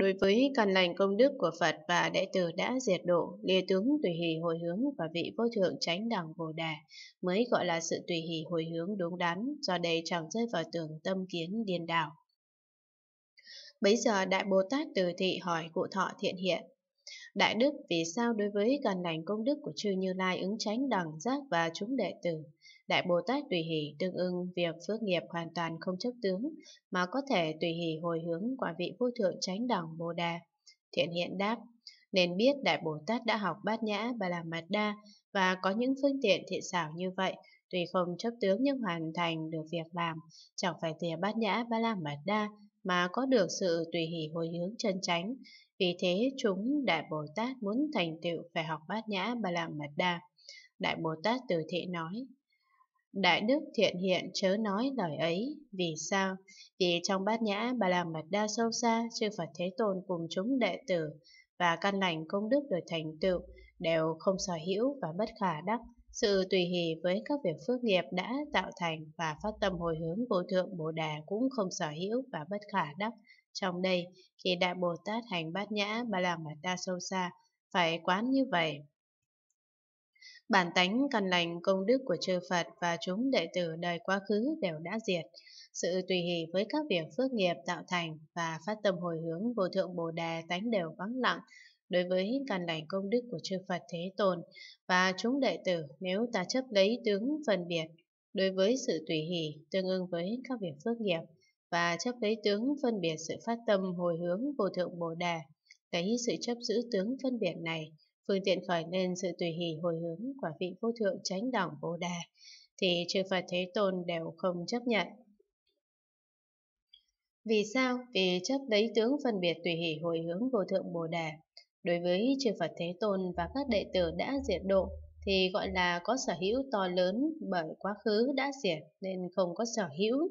Đối với căn lành công đức của Phật và đệ tử đã diệt độ, lìa tướng tùy hỷ hồi hướng và vị vô thượng chánh đẳng Bồ Đà mới gọi là sự tùy hỷ hồi hướng đúng đắn, do đây chẳng rơi vào tường tâm kiến điên đảo. bây giờ Đại Bồ Tát Từ Thị hỏi cụ thọ thiện hiện, Đại đức vì sao đối với gần lành công đức của chư Như Lai ứng tránh đẳng giác và chúng đệ tử, Đại Bồ Tát tùy hỷ tương ưng việc phước nghiệp hoàn toàn không chấp tướng, mà có thể tùy hỷ hồi hướng quả vị vô thượng tránh đẳng Bồ Đà. Thiện hiện đáp, nên biết Đại Bồ Tát đã học bát nhã Ba La Mật Đa và có những phương tiện thiện xảo như vậy, tuy không chấp tướng nhưng hoàn thành được việc làm, chẳng phải tìa bát nhã Ba La Mật Đa mà có được sự tùy hỷ hồi hướng chân chánh, vì thế chúng Đại Bồ Tát muốn thành tựu phải học bát nhã ba la mật đa. Đại Bồ Tát Từ Thị nói, Đại đức thiện hiện chớ nói lời ấy, vì sao? Vì trong bát nhã ba la mật đa sâu xa, chư Phật Thế Tôn cùng chúng đệ tử và căn lành công đức được thành tựu đều không sở hữu và bất khả đắc. Sự tùy hỷ với các việc phước nghiệp đã tạo thành và phát tâm hồi hướng vô thượng Bồ Đà cũng không sở hữu và bất khả đắc. Trong đây, khi Đại Bồ Tát hành bát nhã ba la mật đa sâu xa, phải quán như vậy. Bản tánh căn lành công đức của chư Phật và chúng đệ tử đời quá khứ đều đã diệt. Sự tùy hỷ với các việc phước nghiệp tạo thành và phát tâm hồi hướng vô thượng Bồ Đà tánh đều vắng lặng, đối với càn lành công đức của chư Phật Thế Tôn và chúng đệ tử nếu ta chấp lấy tướng phân biệt đối với sự tùy hỷ tương ứng với các việc phước nghiệp và chấp lấy tướng phân biệt sự phát tâm hồi hướng vô thượng Bồ Đà. Lấy sự chấp giữ tướng phân biệt này, phương tiện khởi lên sự tùy hỷ hồi hướng quả vị vô thượng chánh đẳng Bồ Đà, thì chư Phật Thế Tôn đều không chấp nhận. Vì sao? Vì chấp lấy tướng phân biệt tùy hỷ hồi hướng vô thượng Bồ Đà Đối với chư Phật Thế Tôn và các đệ tử đã diệt độ thì gọi là có sở hữu to lớn bởi quá khứ đã diệt nên không có sở hữu.